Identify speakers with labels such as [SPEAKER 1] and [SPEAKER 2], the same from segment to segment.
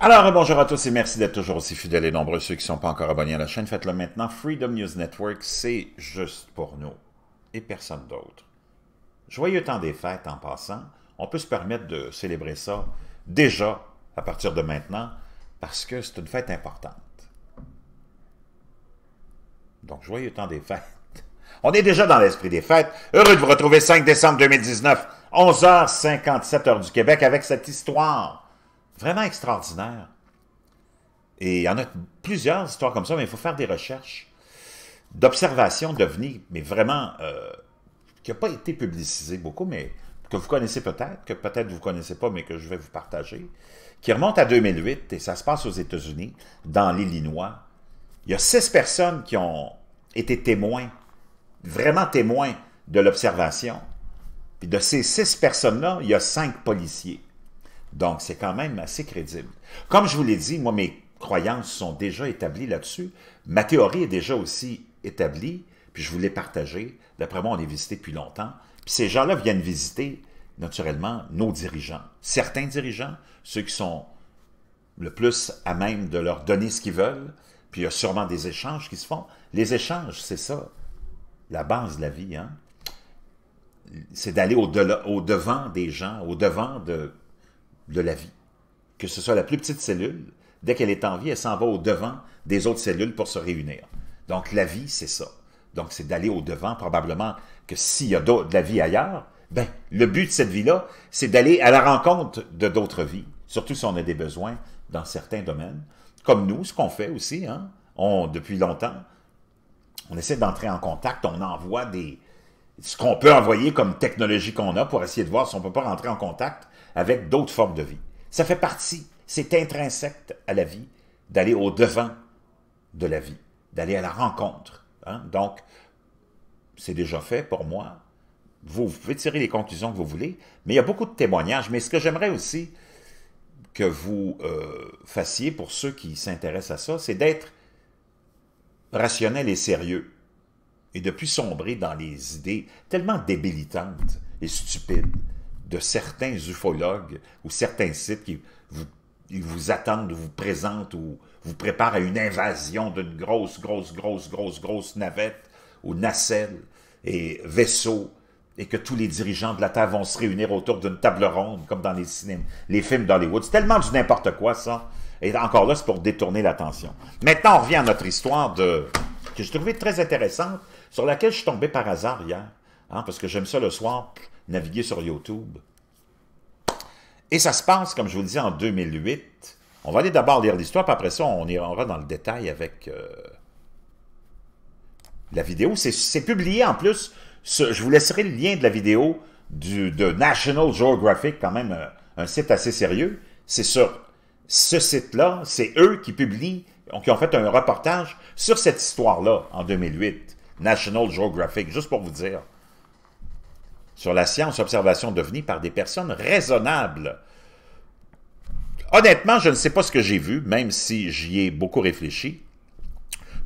[SPEAKER 1] Alors, bonjour à tous et merci d'être toujours aussi fidèles et nombreux. Ceux qui ne sont pas encore abonnés à la chaîne, faites-le maintenant. Freedom News Network, c'est juste pour nous et personne d'autre. Joyeux temps des fêtes en passant. On peut se permettre de célébrer ça déjà à partir de maintenant parce que c'est une fête importante. Donc, joyeux temps des fêtes. On est déjà dans l'esprit des fêtes. Heureux de vous retrouver 5 décembre 2019, 11h57 heure du Québec avec cette histoire vraiment extraordinaire. Et il y en a plusieurs histoires comme ça, mais il faut faire des recherches d'observation d'OVNI, mais vraiment euh, qui n'a pas été publicisé beaucoup, mais que vous connaissez peut-être, que peut-être vous ne connaissez pas, mais que je vais vous partager, qui remonte à 2008, et ça se passe aux États-Unis, dans l'Illinois. Il y a six personnes qui ont été témoins vraiment témoin de l'observation. Puis de ces six personnes-là, il y a cinq policiers. Donc, c'est quand même assez crédible. Comme je vous l'ai dit, moi, mes croyances sont déjà établies là-dessus. Ma théorie est déjà aussi établie, puis je vous l'ai partagée. D'après moi, on est visité depuis longtemps. Puis ces gens-là viennent visiter, naturellement, nos dirigeants. Certains dirigeants, ceux qui sont le plus à même de leur donner ce qu'ils veulent, puis il y a sûrement des échanges qui se font. Les échanges, c'est ça la base de la vie, hein, c'est d'aller au-devant des gens, au-devant de, de la vie. Que ce soit la plus petite cellule, dès qu'elle est en vie, elle s'en va au-devant des autres cellules pour se réunir. Donc la vie, c'est ça. Donc c'est d'aller au-devant, probablement que s'il y a de la vie ailleurs, ben, le but de cette vie-là, c'est d'aller à la rencontre de d'autres vies, surtout si on a des besoins dans certains domaines, comme nous, ce qu'on fait aussi, hein, on, depuis longtemps, on essaie d'entrer en contact, on envoie des ce qu'on peut envoyer comme technologie qu'on a pour essayer de voir si on ne peut pas rentrer en contact avec d'autres formes de vie. Ça fait partie, c'est intrinsèque à la vie d'aller au-devant de la vie, d'aller à la rencontre. Hein. Donc, c'est déjà fait pour moi. Vous, pouvez tirer les conclusions que vous voulez, mais il y a beaucoup de témoignages. Mais ce que j'aimerais aussi que vous euh, fassiez pour ceux qui s'intéressent à ça, c'est d'être rationnel et sérieux, et de plus sombrer dans les idées tellement débilitantes et stupides de certains ufologues ou certains sites qui vous, attendent ou vous présentent ou vous préparent à une invasion d'une grosse, grosse, grosse, grosse, grosse navette ou nacelle et vaisseau et que tous les dirigeants de la Terre vont se réunir autour d'une table ronde, comme dans les, cinémas, les films d'Hollywood. C'est tellement du n'importe quoi, ça. Et encore là, c'est pour détourner l'attention. Maintenant, on revient à notre histoire que j'ai trouvais très intéressante, sur laquelle je suis tombé par hasard hier, hein, parce que j'aime ça le soir, naviguer sur YouTube. Et ça se passe, comme je vous le disais, en 2008. On va aller d'abord lire l'histoire, puis après ça, on ira dans le détail avec euh, la vidéo. C'est publié en plus. je vous laisserai le lien de la vidéo de National Geographic, quand même euh, un site assez sérieux. C'est sur ce site-là, c'est eux qui publient, qui ont fait un reportage sur cette histoire-là en 2008, National Geographic, juste pour vous dire, sur la science observation devenue par des personnes raisonnables. Honnêtement, je ne sais pas ce que j'ai vu, même si j'y ai beaucoup réfléchi.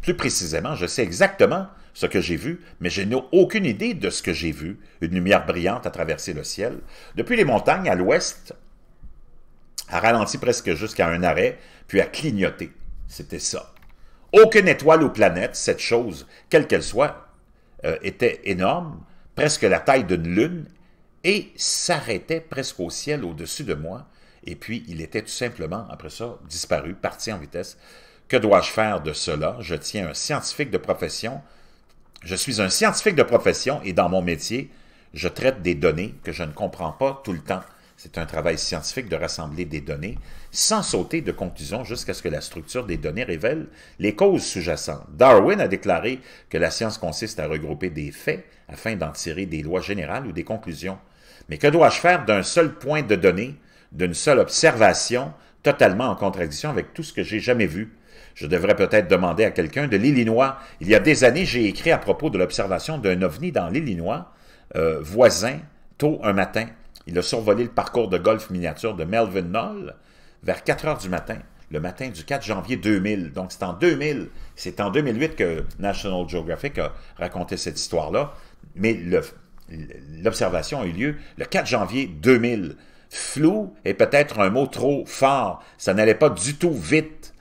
[SPEAKER 1] Plus précisément, je sais exactement ce que j'ai vu, mais je n'ai aucune idée de ce que j'ai vu. Une lumière brillante a traversé le ciel. Depuis les montagnes à l'ouest, a ralenti presque jusqu'à un arrêt, puis a clignoté. C'était ça. Aucune étoile ou planète, cette chose, quelle qu'elle soit, euh, était énorme, presque la taille d'une lune, et s'arrêtait presque au ciel au-dessus de moi, et puis il était tout simplement, après ça, disparu, parti en vitesse. Que dois-je faire de cela? Je tiens un scientifique de profession. Je suis un scientifique de profession et dans mon métier, je traite des données que je ne comprends pas tout le temps. C'est un travail scientifique de rassembler des données sans sauter de conclusion jusqu'à ce que la structure des données révèle les causes sous-jacentes. Darwin a déclaré que la science consiste à regrouper des faits afin d'en tirer des lois générales ou des conclusions. Mais que dois-je faire d'un seul point de données, d'une seule observation, totalement en contradiction avec tout ce que j'ai jamais vu? Je devrais peut-être demander à quelqu'un de l'Illinois. Il y a des années, j'ai écrit à propos de l'observation d'un ovni dans l'Illinois, euh, voisin, tôt un matin. Il a survolé le parcours de golf miniature de Melvin Knoll vers 4 heures du matin, le matin du 4 janvier 2000. Donc, c'est en 2000, c'est en 2008 que National Geographic a raconté cette histoire-là. Mais l'observation a eu lieu le 4 janvier 2000. Flou est peut-être un mot trop fort. Ça n'allait pas du tout vite.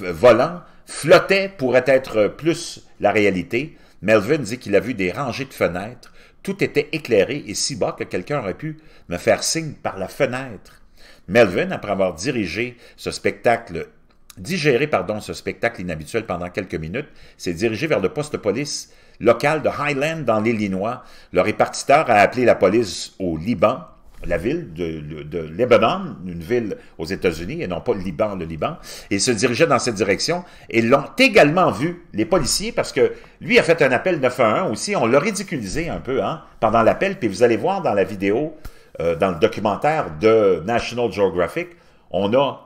[SPEAKER 1] volant, flottait pourrait être plus la réalité. Melvin dit qu'il a vu des rangées de fenêtres tout était éclairé et si bas que quelqu'un aurait pu me faire signe par la fenêtre. Melvin, après avoir dirigé ce spectacle, digéré pardon, ce spectacle inhabituel pendant quelques minutes, s'est dirigé vers le poste de police local de Highland dans l'Illinois. Le répartiteur a appelé la police au Liban la ville de, de, Lebanon, une ville aux États-Unis, et non pas le Liban, le Liban, et se dirigeait dans cette direction. Et l'ont également vu les policiers, parce que lui a fait un appel 911 aussi, on l'a ridiculisé un peu hein, pendant l'appel, puis vous allez voir dans la vidéo, euh, dans le documentaire de National Geographic, on a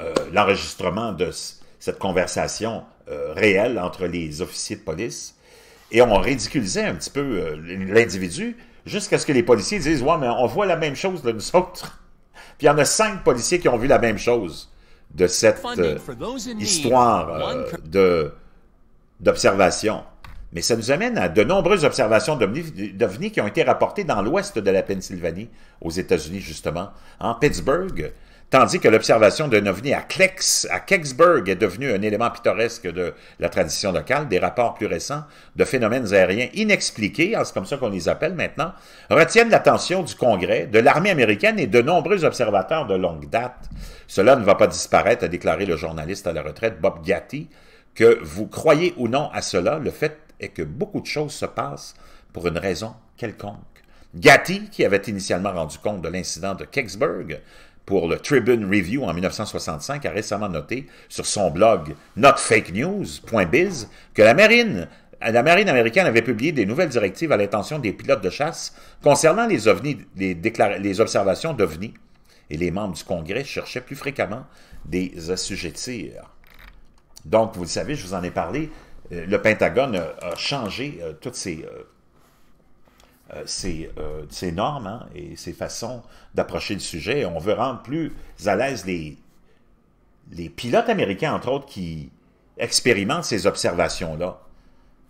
[SPEAKER 1] euh, l'enregistrement de cette conversation euh, réelle entre les officiers de police, et on ridiculisait un petit peu l'individu, jusqu'à ce que les policiers disent Ouais, mais on voit la même chose de nous autres. Puis il y en a cinq policiers qui ont vu la même chose de cette euh, histoire euh, de d'observation. Mais ça nous amène à de nombreuses observations d'ovnis qui ont été rapportées dans l'ouest de la Pennsylvanie, aux États-Unis justement, en Pittsburgh, tandis que l'observation d'un ovni à Klex, à Kecksburg, est devenue un élément pittoresque de la tradition locale. Des rapports plus récents de phénomènes aériens inexpliqués, hein, c'est comme ça qu'on les appelle maintenant, retiennent l'attention du Congrès, de l'armée américaine et de nombreux observateurs de longue date. Cela ne va pas disparaître, a déclaré le journaliste à la retraite Bob Gatti. Que vous croyez ou non à cela, le fait et que beaucoup de choses se passent pour une raison quelconque. Gatti, qui avait initialement rendu compte de l'incident de Kecksburg pour le Tribune Review en 1965, a récemment noté sur son blog notfakenews.biz que la marine la marine américaine avait publié des nouvelles directives à l'intention des pilotes de chasse concernant les, ovnis, les, observations d'ovnis, et les membres du Congrès cherchaient plus fréquemment des assujettir. Donc, vous le savez, je vous en ai parlé, le Pentagone a, changé euh, toutes ses, euh, euh, normes hein, et ses façons d'approcher le sujet. On veut rendre plus à l'aise les, les pilotes américains, entre autres, qui expérimentent ces observations-là.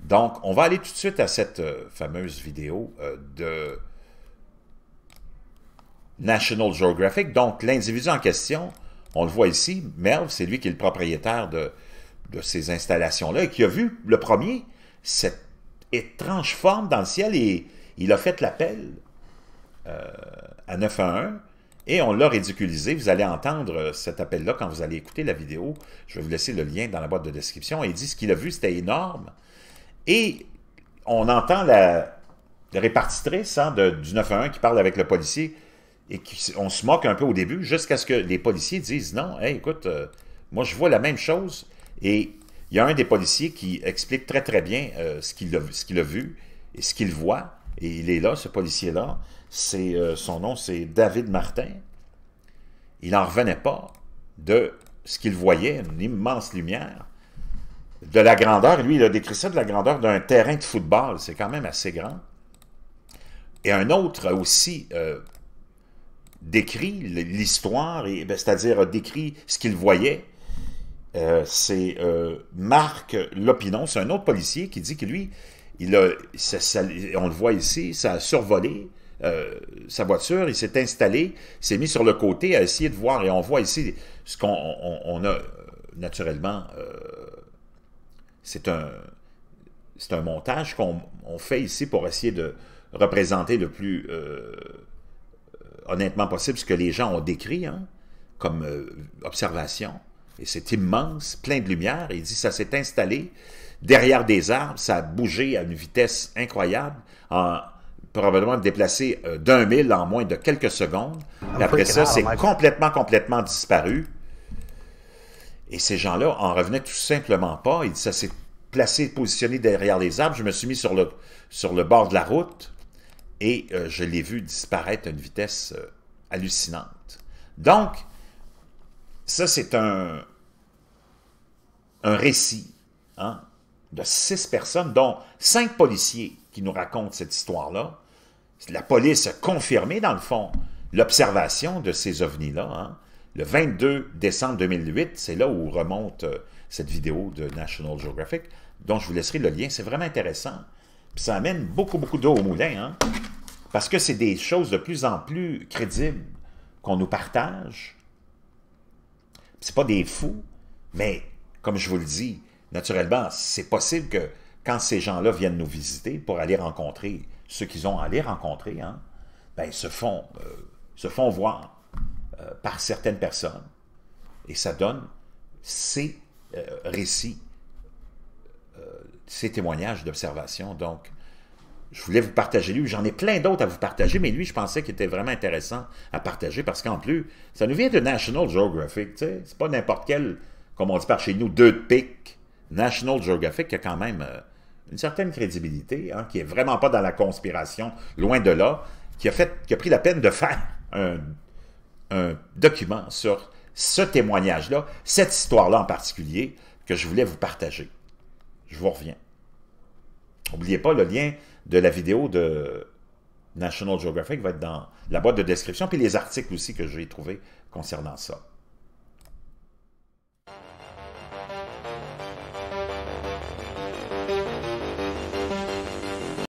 [SPEAKER 1] Donc, on va aller tout de suite à cette fameuse vidéo de National Geographic. Donc, l'individu en question, on le voit ici, Merv, c'est lui qui est le propriétaire de de ces installations-là et qui a vu le premier, cette étrange forme dans le ciel et il a fait l'appel euh, à 911 et on l'a ridiculisé. Vous allez entendre euh, cet appel-là quand vous allez écouter la vidéo. Je vais vous laisser le lien dans la boîte de description. Il dit ce qu'il a vu, c'était énorme. Et on entend la, répartitrice hein, de, du 911 qui parle avec le policier et qui, on se moque un peu au début jusqu'à ce que les policiers disent non, hey, écoute, euh, moi je vois la même chose, et il y a un des policiers qui explique très, très bien euh, ce qu'il a, vu et ce qu'il voit. Et il est là, ce policier-là. C'est euh, son nom, c'est David Martin. Il n'en revenait pas de ce qu'il voyait, une immense lumière, de la grandeur. Lui, il a décrit ça de la grandeur d'un terrain de football. C'est quand même assez grand. Et un autre a aussi euh, décrit l'histoire, ben, c'est-à-dire décrit ce qu'il voyait euh, c'est euh, Marc Lopinon, c'est un autre policier qui dit que lui, il a, on le voit ici, ça a survolé euh, sa voiture, il s'est installé, s'est mis sur le côté à essayer de voir, et on voit ici ce qu'on a naturellement, c'est un, un montage qu'on fait ici pour essayer de représenter le plus honnêtement possible ce que les gens ont décrit hein, comme observation. Et c'est immense, plein de lumière. il dit, ça s'est installé derrière des arbres, ça a bougé à une vitesse incroyable, en probablement déplacé euh, d'un mille en moins de quelques secondes. après ça, c'est complètement, complètement disparu. Et ces gens-là en revenaient tout simplement pas. Il ça s'est placé, positionné derrière les arbres. Je me suis mis sur le, sur le bord de la route et euh, je l'ai vu disparaître à une vitesse euh, hallucinante. Donc, ça, c'est un, récit hein, de six personnes, dont cinq policiers qui nous racontent cette histoire-là. La police a confirmé, dans le fond, l'observation de ces ovnis-là. Hein. Le 22 décembre 2008, c'est là où remonte euh, cette vidéo de National Geographic, dont je vous laisserai le lien. C'est vraiment intéressant. Puis ça amène beaucoup, beaucoup d'eau au moulin, hein, parce que c'est des choses de plus en plus crédibles qu'on nous partage c'est pas des fous, mais comme je vous le dis, naturellement, c'est possible que quand ces gens-là viennent nous visiter pour aller rencontrer ceux qu'ils ont à aller rencontrer, hein, ben, se, font, euh, se font voir euh, par certaines personnes. Et ça donne ces euh, récits, ces témoignages d'observation. Donc, je voulais vous partager lui. J'en ai plein d'autres à vous partager, mais lui, je pensais qu'il était vraiment intéressant à partager parce qu'en plus, ça nous vient de National Geographic. C'est pas n'importe quel, comme on dit par chez nous, deux de pique. National Geographic qui a quand même euh, une certaine crédibilité, hein, qui est vraiment pas dans la conspiration, loin de là, qui a, fait, qui pris la peine de faire un, un document sur ce témoignage-là, cette histoire-là en particulier, que je voulais vous partager. Je vous reviens. N'oubliez pas le lien de la vidéo de National Geographic va être dans la boîte de description, puis les articles aussi que j'ai trouvés concernant ça.